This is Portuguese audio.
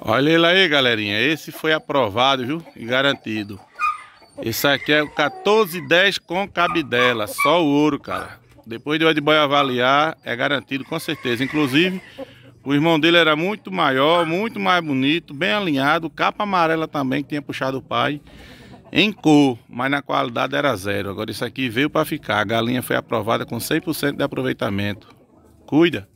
Olha ele aí, galerinha. Esse foi aprovado, viu? E garantido. Esse aqui é o 1410 com cabidela. Só o ouro, cara. Depois de o Edboy avaliar, é garantido com certeza. Inclusive, o irmão dele era muito maior, muito mais bonito, bem alinhado. Capa amarela também, que tinha puxado o pai. Em cor, mas na qualidade era zero. Agora isso aqui veio para ficar. A galinha foi aprovada com 100% de aproveitamento. Cuida!